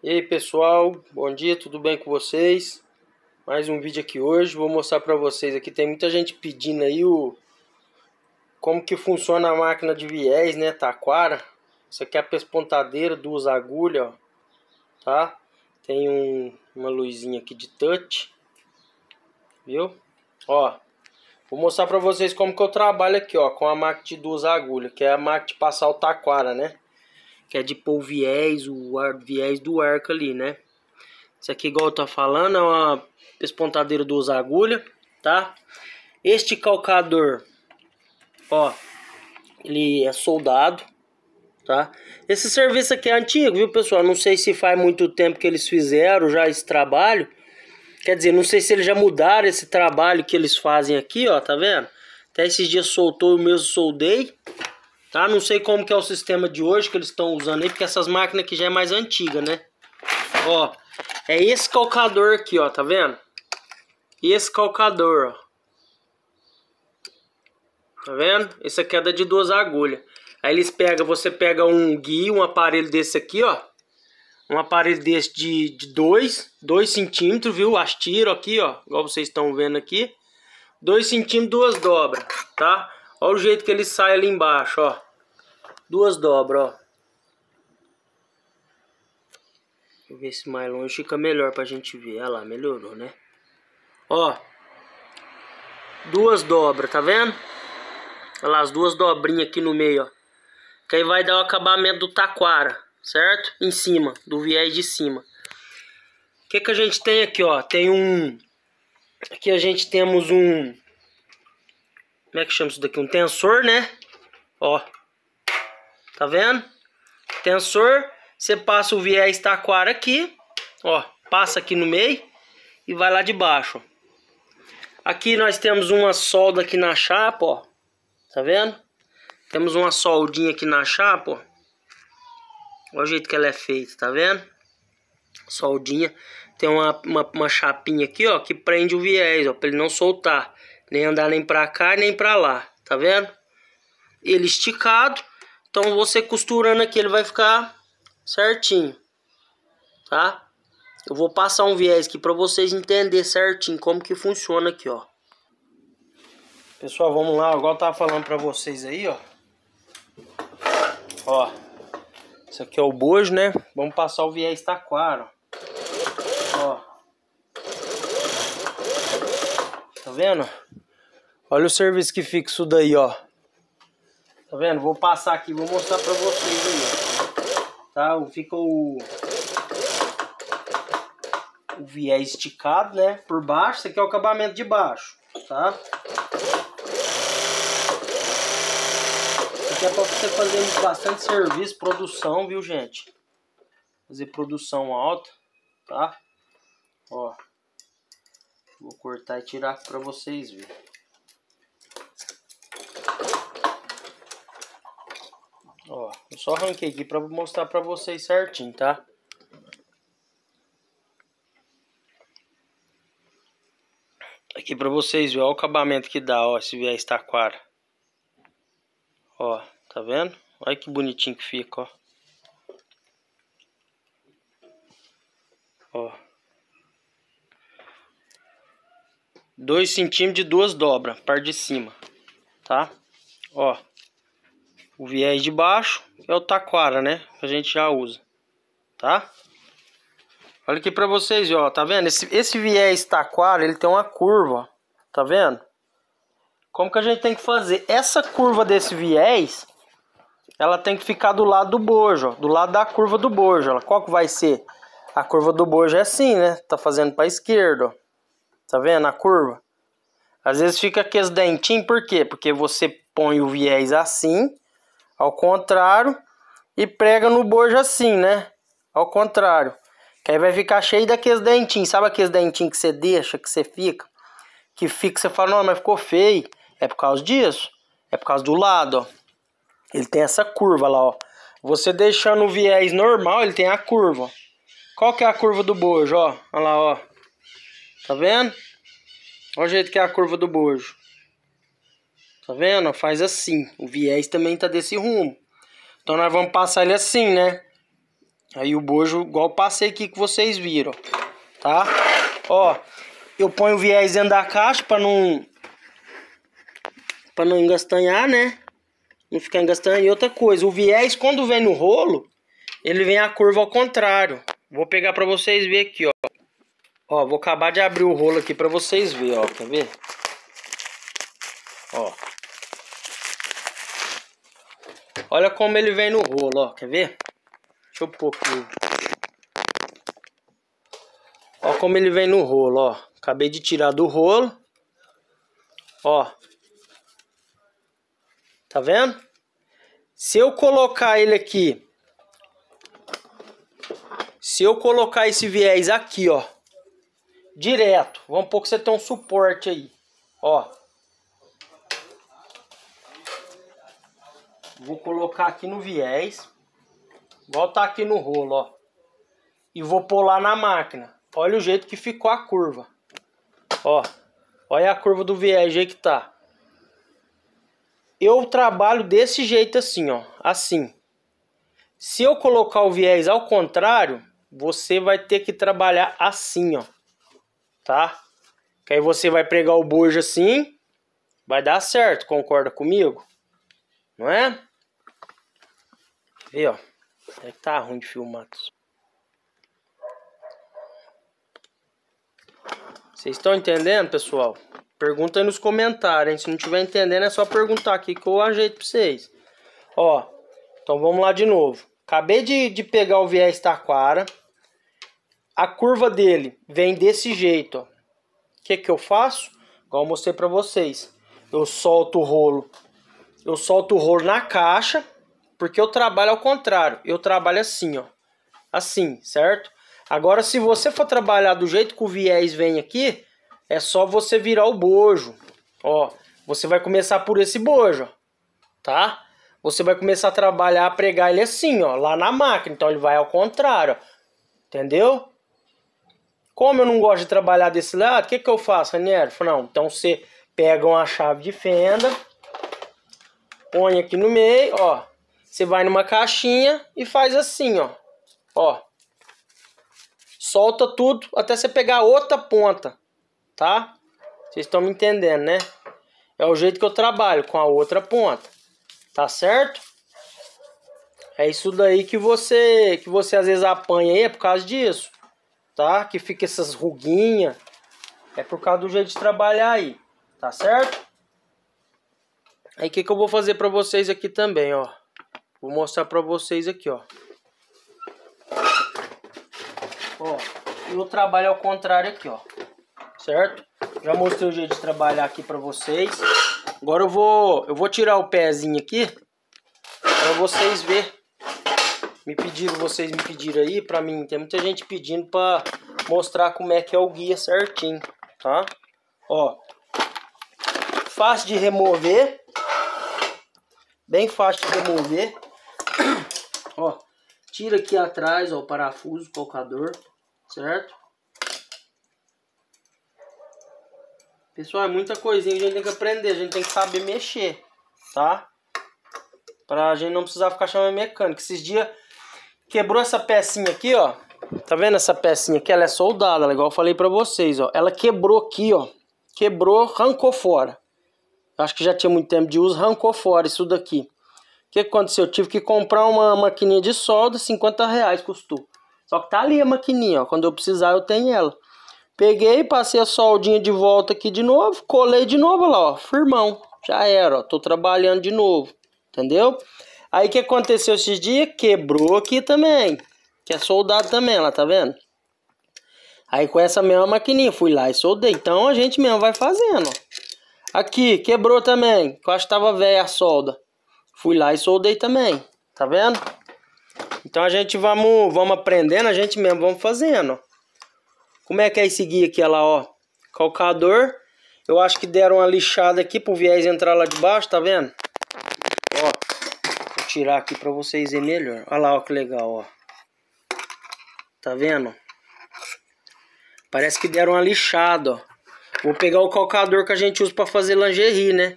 E aí pessoal, bom dia, tudo bem com vocês? Mais um vídeo aqui hoje, vou mostrar para vocês aqui, tem muita gente pedindo aí o como que funciona a máquina de viés, né, taquara. Isso aqui é a pespontadeira, duas agulhas, ó, tá? Tem um, uma luzinha aqui de touch, viu? Ó, vou mostrar para vocês como que eu trabalho aqui, ó, com a máquina de duas agulhas, que é a máquina de passar o taquara, né? que é de pôr o viés, o ar, viés do arco ali, né? Isso aqui, igual eu tô falando, é uma espontadeira do usar agulha, tá? Este calcador, ó, ele é soldado, tá? Esse serviço aqui é antigo, viu, pessoal? Não sei se faz muito tempo que eles fizeram já esse trabalho. Quer dizer, não sei se eles já mudaram esse trabalho que eles fazem aqui, ó, tá vendo? Até esses dias soltou, eu mesmo soldei. Tá? Não sei como que é o sistema de hoje que eles estão usando aí, porque essas máquinas aqui já é mais antiga, né? Ó, é esse calcador aqui, ó, tá vendo? Esse calcador, ó. Tá vendo? Esse aqui é da de duas agulhas. Aí eles pegam, você pega um guia, um aparelho desse aqui, ó. Um aparelho desse de 2 dois, dois centímetros, viu? As tiro aqui, ó. Igual vocês estão vendo aqui. 2 centímetros, duas dobras, tá? Olha o jeito que ele sai ali embaixo, ó. Duas dobras, ó. Deixa eu ver se mais longe fica melhor pra gente ver. Olha lá, melhorou, né? Ó. Duas dobras, tá vendo? Olha lá, as duas dobrinhas aqui no meio, ó. Que aí vai dar o acabamento do taquara, certo? Em cima, do viés de cima. O que que a gente tem aqui, ó? Tem um... Aqui a gente temos um... Como é que chama isso daqui? Um tensor, né? Ó. Tá vendo? Tensor, você passa o viés taquara aqui, ó, passa aqui no meio e vai lá de baixo. Aqui nós temos uma solda aqui na chapa, ó. Tá vendo? Temos uma soldinha aqui na chapa, ó. Olha o jeito que ela é feita, tá vendo? Soldinha. Tem uma, uma, uma chapinha aqui, ó, que prende o viés, ó, pra ele não soltar. Nem andar nem pra cá, nem pra lá, tá vendo? Ele esticado, então você costurando aqui, ele vai ficar certinho, tá? Eu vou passar um viés aqui para vocês entender certinho como que funciona aqui, ó. Pessoal, vamos lá, igual eu tava falando para vocês aí, ó. Ó, isso aqui é o bojo, né? Vamos passar o viés taquaro. ó. Tá vendo? Olha o serviço que fica isso daí, ó. Tá vendo? Vou passar aqui, vou mostrar pra vocês aí. Tá? fica o o viés esticado, né? Por baixo. Esse aqui é o acabamento de baixo, tá? Isso aqui é pra você fazer bastante serviço, produção, viu, gente? Fazer produção alta, tá? Ó. Vou cortar e tirar pra vocês verem. Ó, eu só arranquei aqui para mostrar para vocês certinho, tá? Aqui para vocês verem, o acabamento que dá, ó, esse viés taquara. Ó, tá vendo? Olha que bonitinho que fica, ó. Ó. 2 centímetros de duas dobras, par de cima, tá? Ó o viés de baixo é o taquara, né? a gente já usa, tá? Olha aqui para vocês, ó, tá vendo? Esse, esse viés taquara, ele tem uma curva, tá vendo? Como que a gente tem que fazer? Essa curva desse viés, ela tem que ficar do lado do bojo, ó, do lado da curva do bojo. Ela, Qual que vai ser? A curva do bojo é assim, né? Tá fazendo para esquerda, ó. Tá vendo a curva? Às vezes fica aqueles dentinhos, por quê? Porque você põe o viés assim ao contrário e prega no bojo assim, né? Ao contrário. Que aí vai ficar cheio daqueles dentinhos. Sabe aqueles dentinhos que você deixa, que você fica? Que fica, você fala, não, mas ficou feio. É por causa disso. É por causa do lado, ó. Ele tem essa curva lá, ó. Você deixando o viés normal, ele tem a curva. Ó. Qual que é a curva do bojo, ó? Olha lá, ó. Tá vendo? Olha o jeito que é a curva do bojo. Tá vendo? Faz assim. O viés também tá desse rumo. Então nós vamos passar ele assim, né? Aí o bojo, igual passei aqui que vocês viram, tá? Ó, eu ponho o viés dentro da caixa pra não... Pra não engastanhar, né? Não ficar engastanhando. E outra coisa, o viés quando vem no rolo, ele vem a curva ao contrário. Vou pegar pra vocês ver aqui, ó. Ó, vou acabar de abrir o rolo aqui pra vocês ver, ó. Quer ver? Ó. Olha como ele vem no rolo, ó. Quer ver? Deixa eu pôr aqui. Ó como ele vem no rolo, ó. Acabei de tirar do rolo. Ó. Tá vendo? Se eu colocar ele aqui... Se eu colocar esse viés aqui, ó. Direto. Vamos pôr que você tem um suporte aí. Ó. Vou colocar aqui no viés. Igual tá aqui no rolo, ó. E vou pular na máquina. Olha o jeito que ficou a curva. Ó. Olha a curva do viés aí que tá. Eu trabalho desse jeito assim, ó. Assim. Se eu colocar o viés ao contrário, você vai ter que trabalhar assim, ó. Tá? Que aí você vai pregar o bojo assim, vai dar certo, concorda comigo? Não é? Vê, ó. É que tá ruim de filmar. Vocês estão entendendo, pessoal? Pergunta aí nos comentários, hein? Se não estiver entendendo, é só perguntar aqui que eu ajeito pra vocês. Ó, então vamos lá de novo. Acabei de, de pegar o viés taquara. A curva dele vem desse jeito, ó. O que que eu faço? Igual eu mostrei pra vocês. Eu solto o rolo. Eu solto o rolo na caixa porque eu trabalho ao contrário. Eu trabalho assim, ó. Assim, certo? Agora, se você for trabalhar do jeito que o viés vem aqui, é só você virar o bojo. Ó, você vai começar por esse bojo, tá? Você vai começar a trabalhar, a pregar ele assim, ó, lá na máquina. Então ele vai ao contrário, ó. entendeu? Como eu não gosto de trabalhar desse lado, o que, que eu faço, Ranieri? Não, então você pega uma chave de fenda, põe aqui no meio, ó. Você vai numa caixinha e faz assim, ó. Ó. Solta tudo até você pegar outra ponta, tá? Vocês estão me entendendo, né? É o jeito que eu trabalho, com a outra ponta. Tá certo? É isso daí que você, que você às vezes apanha aí é por causa disso, tá? Que fica essas ruguinhas. É por causa do jeito de trabalhar aí, tá certo? Aí o que, que eu vou fazer pra vocês aqui também, ó. Vou mostrar para vocês aqui, ó. Ó, eu trabalho ao contrário aqui, ó. Certo? Já mostrei o jeito de trabalhar aqui para vocês. Agora eu vou, eu vou tirar o pezinho aqui para vocês ver. Me pediram, vocês me pediram aí para mim. Tem muita gente pedindo para mostrar como é que é o guia certinho, tá? Ó, fácil de remover, bem fácil de remover ó, tira aqui atrás, ó, o parafuso, o colocador, certo? Pessoal, é muita coisinha que a gente tem que aprender, a gente tem que saber mexer, tá? Pra gente não precisar ficar chamando mecânico. Esses dias quebrou essa pecinha aqui, ó. Tá vendo essa pecinha aqui? Ela é soldada, é igual eu falei pra vocês, ó. Ela quebrou aqui, ó. Quebrou, arrancou fora. Acho que já tinha muito tempo de uso, arrancou fora isso daqui. O que aconteceu? Eu tive que comprar uma maquininha de solda, 50 reais custou. Só que tá ali a maquininha, ó. Quando eu precisar, eu tenho ela. Peguei, passei a soldinha de volta aqui de novo, colei de novo lá, ó. Firmão. Já era, ó. Tô trabalhando de novo. Entendeu? Aí que aconteceu esses dias? Quebrou aqui também. Que é soldado também, lá, tá vendo? Aí com essa mesma maquininha, fui lá e soldei. Então a gente mesmo vai fazendo, ó. Aqui, quebrou também. eu acho que tava velha a solda. Fui lá e soldei também, tá vendo? Então a gente vamos, vamos aprendendo, a gente mesmo vamos fazendo. Como é que é esse guia aqui, olha lá, ó. Calcador. Eu acho que deram uma lixada aqui pro viés entrar lá de baixo, tá vendo? Ó, vou tirar aqui pra vocês verem melhor. Olha lá, ó, que legal, ó. Tá vendo? Parece que deram uma lixada, ó. Vou pegar o calcador que a gente usa pra fazer lingerie, né?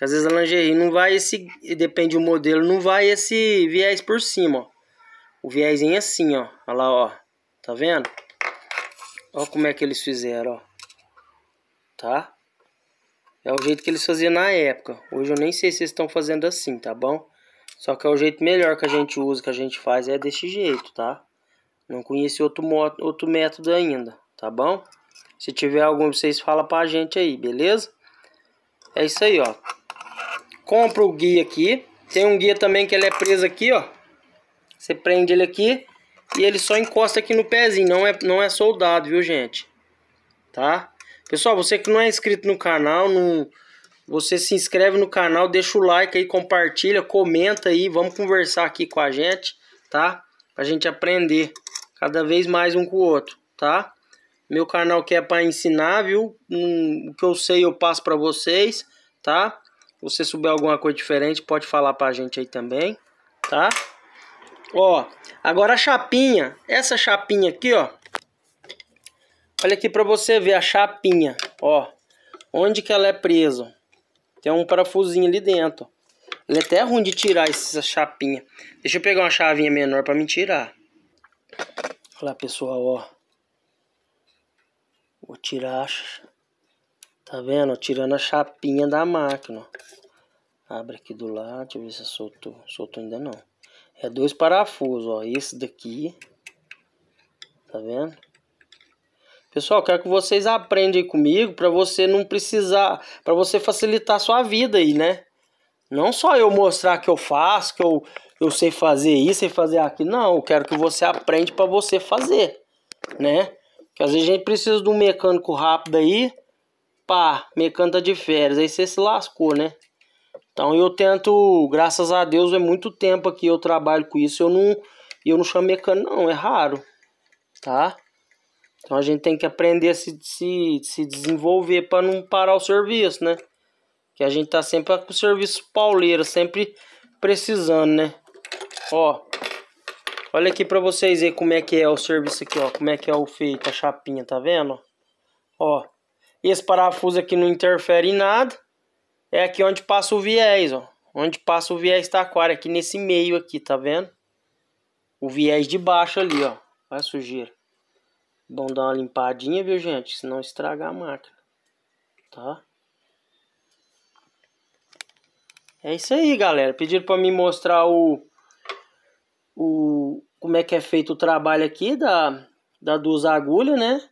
Que às vezes a lingerie não vai esse. Depende do modelo, não vai esse viés por cima, ó. O viés assim, ó. Olha lá, ó. Tá vendo? Ó como é que eles fizeram, ó. Tá? É o jeito que eles faziam na época. Hoje eu nem sei se eles estão fazendo assim, tá bom? Só que é o jeito melhor que a gente usa, que a gente faz, é desse jeito, tá? Não conheci outro, outro método ainda, tá bom? Se tiver algum, vocês falam pra gente aí, beleza? É isso aí, ó compra o guia aqui. Tem um guia também que ele é preso aqui, ó. Você prende ele aqui e ele só encosta aqui no pezinho, não é, não é soldado, viu, gente? Tá? Pessoal, você que não é inscrito no canal, não... você se inscreve no canal, deixa o like aí, compartilha, comenta aí, vamos conversar aqui com a gente, tá? Pra gente aprender cada vez mais um com o outro, tá? Meu canal que é para ensinar, viu? Hum, o que eu sei eu passo para vocês, tá? você souber alguma coisa diferente, pode falar pra gente aí também, tá? Ó, agora a chapinha, essa chapinha aqui, ó. Olha aqui pra você ver a chapinha, ó. Onde que ela é presa, Tem um parafusinho ali dentro, Ele é até ruim de tirar essa chapinha. Deixa eu pegar uma chavinha menor pra me tirar. Olha lá, pessoal, ó. Vou tirar Tá vendo? Tirando a chapinha da máquina. Abre aqui do lado, deixa eu ver se soltou. É soltou ainda não. É dois parafusos, ó. Esse daqui. Tá vendo? Pessoal, quero que vocês aprendam comigo para você não precisar, para você facilitar a sua vida aí, né? Não só eu mostrar que eu faço, que eu, eu sei fazer isso, sei fazer aquilo. Não, eu quero que você aprenda para você fazer, né? Porque às vezes a gente precisa de um mecânico rápido aí, pá, mecânica de férias. Aí você se lascou, né? Então eu tento, graças a Deus, é muito tempo aqui eu trabalho com isso. Eu não, eu não chamo mecânico, não, é raro, tá? Então a gente tem que aprender a se, se, se desenvolver para não parar o serviço, né? Que a gente tá sempre com o serviço pauleiro sempre precisando, né? Ó, olha aqui para vocês verem como é que é o serviço aqui, ó. Como é que é o feito, a chapinha, tá vendo? Ó, esse parafuso aqui não interfere em nada. É aqui onde passa o viés, ó. Onde passa o viés taquara, aqui nesse meio aqui, tá vendo? O viés de baixo ali, ó. Olha a sujeira. Bom dar uma limpadinha, viu, gente? Senão estragar a máquina. Tá? É isso aí, galera. Pediram para me mostrar o, o como é que é feito o trabalho aqui da, da duas agulhas, né?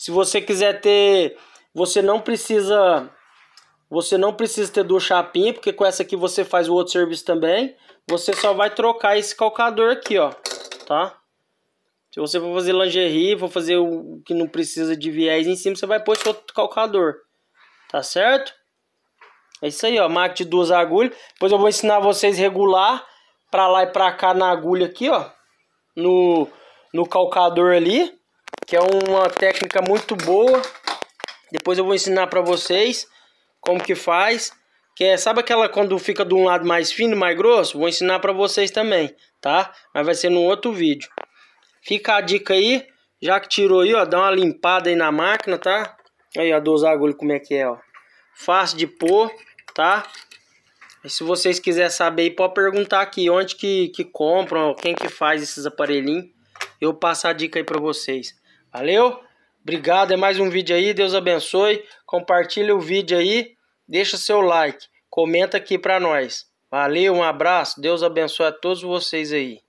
Se você quiser ter, você não precisa você não precisa ter duas chapinhas, porque com essa aqui você faz o outro serviço também. Você só vai trocar esse calcador aqui, ó, tá? Se você for fazer lingerie, for fazer o que não precisa de viés em cima, você vai pôr esse outro calcador, tá certo? É isso aí, ó, marca de duas agulhas. Depois eu vou ensinar vocês regular pra lá e pra cá na agulha aqui, ó, no, no calcador ali que é uma técnica muito boa. Depois eu vou ensinar para vocês como que faz. Que é, sabe aquela quando fica de um lado mais fino, mais grosso? Vou ensinar para vocês também, tá? Mas vai ser num outro vídeo. Fica a dica aí, já que tirou aí, ó, dá uma limpada aí na máquina, tá? Aí, ó, dos agulha como é que é, ó. Fácil de pôr, tá? E se vocês quiserem saber aí, pode perguntar aqui onde que, que compram, quem que faz esses aparelhinhos. Eu passo a dica aí pra vocês. Valeu? Obrigado, é mais um vídeo aí, Deus abençoe. Compartilha o vídeo aí, deixa seu like, comenta aqui para nós. Valeu, um abraço, Deus abençoe a todos vocês aí.